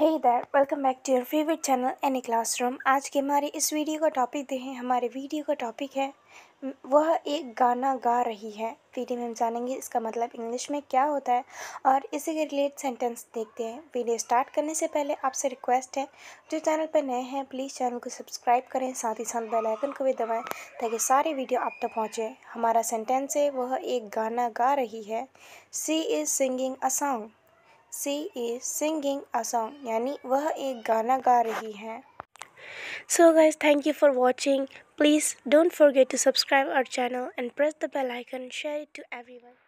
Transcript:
hey there welcome back to your favourite channel any classroom आज के हमारे इस वीडियो का टॉपिक देखें हमारे वीडियो का टॉपिक मतलब है वह एक गाना गा रही है वीडियो में हम जानेंगे इसका मतलब इंग्लिश में क्या होता है और इसी के रिलेट सेंटेंस देखते हैं वीडियो स्टार्ट करने से पहले आपसे रिक्वेस्ट है जो चैनल पर नए हैं प्लीज़ चैनल को सब्सक्राइब करें साथ ही साथ बेलाइकन को भी दबाएँ ताकि सारे वीडियो आप तक तो पहुँचें हमारा सेंटेंस है वह एक गाना गा रही है she is singing a song she is singing a song यानी वह एक गाना गा रही है so guys thank you for watching please don't forget to subscribe our channel and press the bell icon share to every one